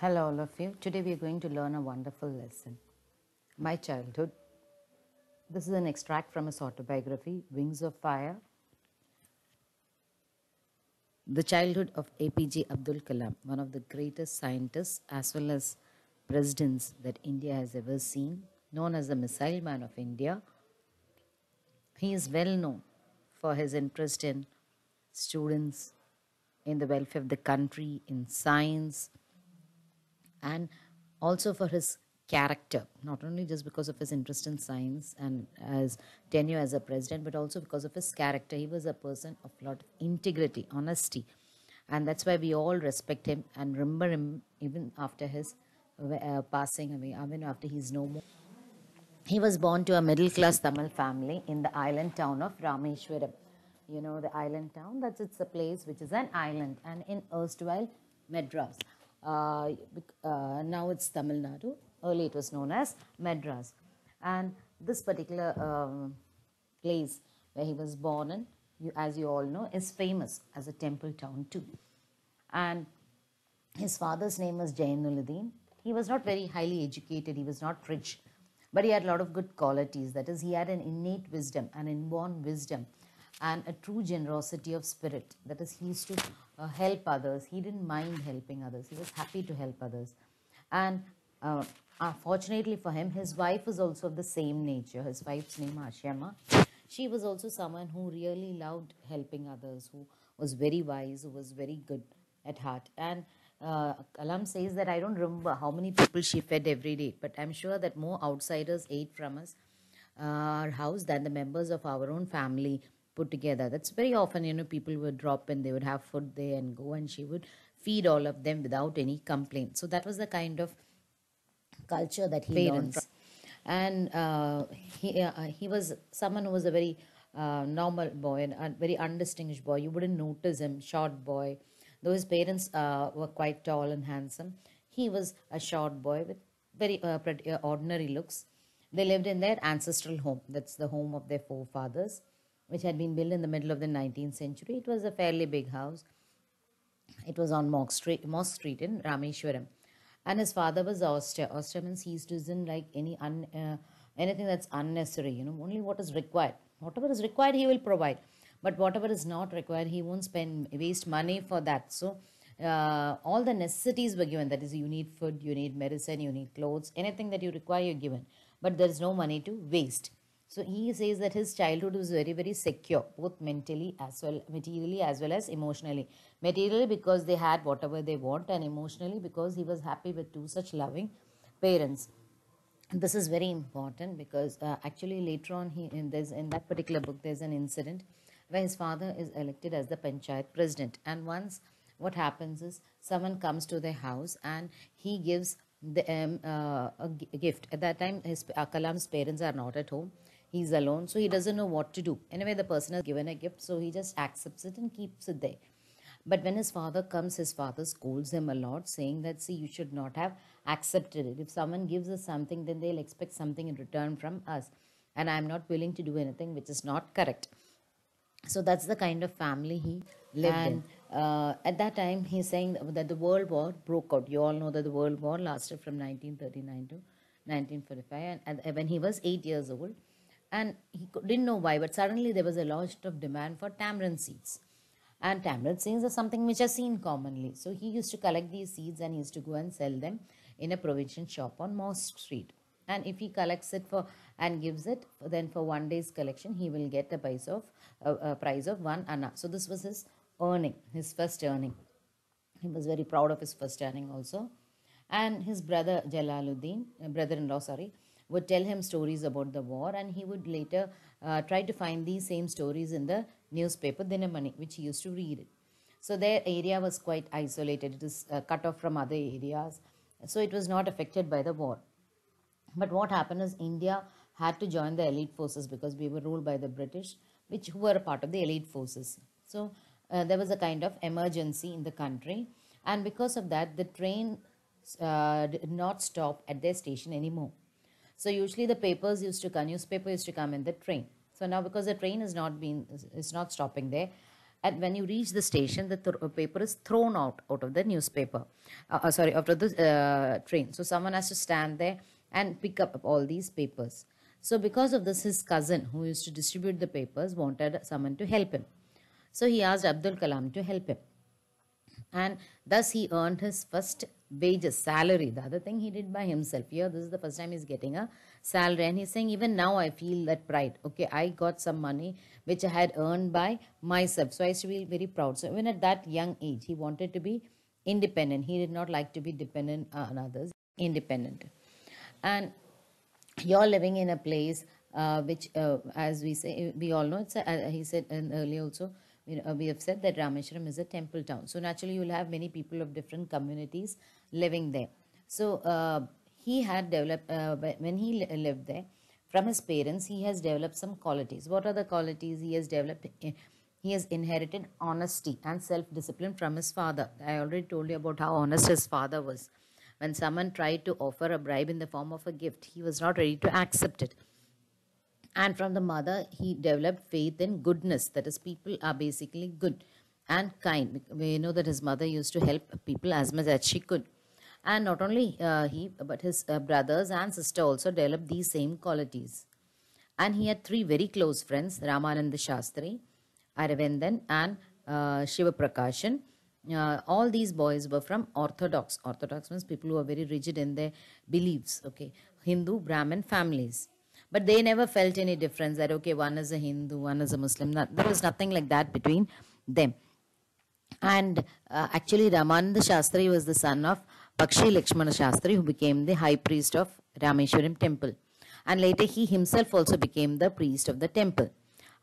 Hello, all of you. Today we are going to learn a wonderful lesson My Childhood. This is an extract from his autobiography, Wings of Fire. The childhood of APJ Abdul Kalam, one of the greatest scientists as well as presidents that India has ever seen, known as the Missile Man of India. He is well known for his interest in students, in the welfare of the country, in science and also for his character, not only just because of his interest in science and as tenure as a president, but also because of his character. He was a person of a lot of integrity, honesty, and that's why we all respect him and remember him even after his uh, passing away, I mean, after he's no more. He was born to a middle class Tamil family in the island town of Rameshwaram. You know, the island town, that's it's a place which is an island, and in erstwhile Madras. Uh, uh, now it's Tamil Nadu. Earlier it was known as Madras. And this particular um, place where he was born in, you, as you all know, is famous as a temple town too. And his father's name was Jainuddin. He was not very highly educated, he was not rich, but he had a lot of good qualities. That is, he had an innate wisdom, an inborn wisdom and a true generosity of spirit. That is, he used to uh, help others. He didn't mind helping others. He was happy to help others. And uh, uh, fortunately for him, his wife was also of the same nature. His wife's name Ashyama. She was also someone who really loved helping others, who was very wise, who was very good at heart. And uh, says that I don't remember how many people she fed every day, but I'm sure that more outsiders ate from us, uh, our house, than the members of our own family put together. That's very often, you know, people would drop and they would have food there and go, and she would feed all of them without any complaint. So that was the kind of culture that he Parents. learned. And uh, he, uh, he was someone who was a very uh, normal boy, and a very undistinguished boy. You wouldn't notice him, short boy. Though his parents uh, were quite tall and handsome, he was a short boy with very uh, uh, ordinary looks. They lived in their ancestral home. That's the home of their forefathers which had been built in the middle of the 19th century. It was a fairly big house. It was on Moss Street, Moss Street in Rameshwaram. And his father was austere. Austere means he doesn't like any un, uh, anything that's unnecessary, you know, only what is required. Whatever is required, he will provide. But whatever is not required, he won't spend waste money for that. So, uh, all the necessities were given. That is, you need food, you need medicine, you need clothes, anything that you require, you're given. But there is no money to waste. So he says that his childhood was very, very secure, both mentally as well, materially as well as emotionally. Materially because they had whatever they want and emotionally because he was happy with two such loving parents. this is very important because uh, actually later on he in this in that particular book there's an incident where his father is elected as the panchayat president and once what happens is someone comes to their house and he gives the um, uh, a gift at that time his uh, kalam's parents are not at home he's alone so he doesn't know what to do anyway the person has given a gift so he just accepts it and keeps it there but when his father comes his father scolds him a lot saying that see you should not have accepted it if someone gives us something then they'll expect something in return from us and i'm not willing to do anything which is not correct so that's the kind of family he lived and, in uh, at that time he's saying that the world war broke out you all know that the world war lasted from 1939 to 1945 and, and when he was 8 years old and he didn't know why, but suddenly there was a lot of demand for tamarind seeds. And tamarind seeds are something which are seen commonly. So he used to collect these seeds and he used to go and sell them in a provision shop on Moss Street. And if he collects it for and gives it, then for one day's collection, he will get a price of a price of one anna. So this was his earning, his first earning. He was very proud of his first earning also. And his brother Jalaluddin, brother-in-law, sorry, would tell him stories about the war and he would later uh, try to find these same stories in the newspaper Dinamani, which he used to read. So their area was quite isolated. It is uh, cut off from other areas. So it was not affected by the war. But what happened is India had to join the elite forces because we were ruled by the British, which who were a part of the elite forces. So uh, there was a kind of emergency in the country. And because of that, the train uh, did not stop at their station anymore. So usually the papers used to come, newspaper used to come in the train. So now because the train is not being is not stopping there, and when you reach the station, the th uh, paper is thrown out out of the newspaper. Uh, uh, sorry, out of the uh, train. So someone has to stand there and pick up all these papers. So because of this, his cousin who used to distribute the papers wanted someone to help him. So he asked Abdul Kalam to help him and thus he earned his first wages, salary. The other thing he did by himself. Here, this is the first time he's getting a salary. And he's saying, even now I feel that pride. Okay, I got some money which I had earned by myself. So I used to very proud. So even at that young age, he wanted to be independent. He did not like to be dependent on others, independent. And you're living in a place uh, which, uh, as we say, we all know, it's a, uh, he said earlier also, we have said that Rameshram is a temple town. So naturally you will have many people of different communities living there. So uh, he had developed, uh, when he lived there, from his parents, he has developed some qualities. What are the qualities he has developed? Eh, he has inherited honesty and self-discipline from his father. I already told you about how honest his father was. When someone tried to offer a bribe in the form of a gift, he was not ready to accept it. And from the mother, he developed faith in goodness. That is, people are basically good and kind. We know that his mother used to help people as much as she could. And not only uh, he, but his uh, brothers and sister also developed these same qualities. And he had three very close friends Ramananda Shastri, Aravindan, and uh, Shiva Prakashan. Uh, all these boys were from orthodox orthodox means people who are very rigid in their beliefs okay hindu brahmin families but they never felt any difference that, okay, one is a Hindu, one is a Muslim. there was nothing like that between them. And uh, actually, Ramananda Shastri was the son of Bakshi Lakshmana Shastri, who became the high priest of Rameshwaram temple. And later, he himself also became the priest of the temple.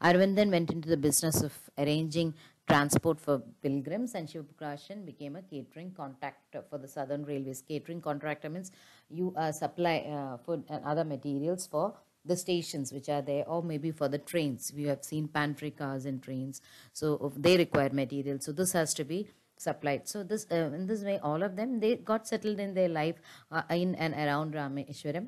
then went into the business of arranging transport for pilgrims and Shivaprakarshan became a catering contractor for the Southern Railways. Catering contractor means you uh, supply uh, food and other materials for the stations which are there or maybe for the trains we have seen pantry cars in trains so they require material so this has to be supplied so this uh, in this way all of them they got settled in their life uh, in and around rameshwaram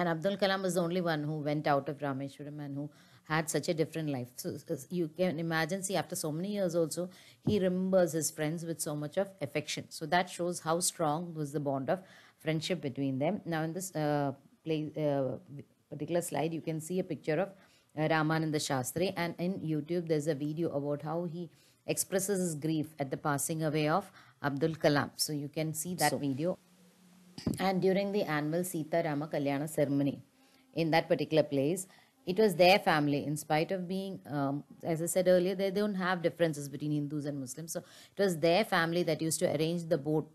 and abdul kalam was the only one who went out of rameshwaram and who had such a different life so uh, you can imagine see after so many years also he remembers his friends with so much of affection so that shows how strong was the bond of friendship between them now in this uh, place, uh, particular slide, you can see a picture of uh, Ramananda Shastri. And in YouTube, there's a video about how he expresses his grief at the passing away of Abdul Kalam. So you can see that so, video. And during the annual Sita Rama Kalyana ceremony in that particular place, it was their family in spite of being um, as i said earlier they don't have differences between hindus and muslims so it was their family that used to arrange the boat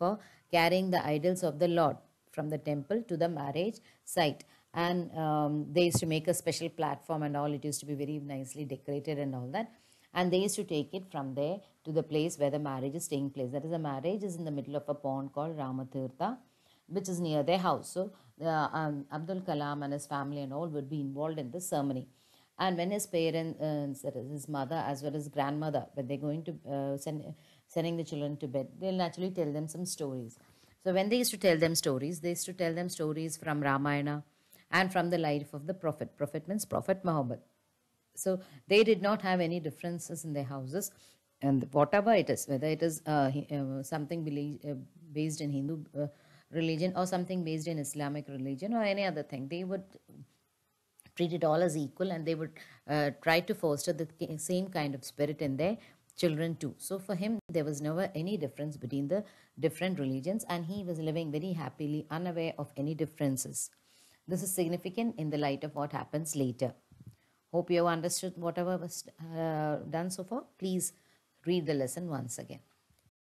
for carrying the idols of the lord from the temple to the marriage site and um, they used to make a special platform and all it used to be very nicely decorated and all that and they used to take it from there to the place where the marriage is taking place that is the marriage is in the middle of a pond called ramatirtha which is near their house so uh, um, abdul kalam and his family and all would be involved in the ceremony and when his parents uh, his mother as well as grandmother when they're going to uh, send sending the children to bed they'll naturally tell them some stories so when they used to tell them stories, they used to tell them stories from Ramayana and from the life of the Prophet. Prophet means Prophet Muhammad. So they did not have any differences in their houses. And whatever it is, whether it is uh, uh, something uh, based in Hindu uh, religion or something based in Islamic religion or any other thing, they would treat it all as equal and they would uh, try to foster the same kind of spirit in their children too. So for him, there was never any difference between the different religions and he was living very happily, unaware of any differences. This is significant in the light of what happens later. Hope you have understood whatever was uh, done so far. Please read the lesson once again.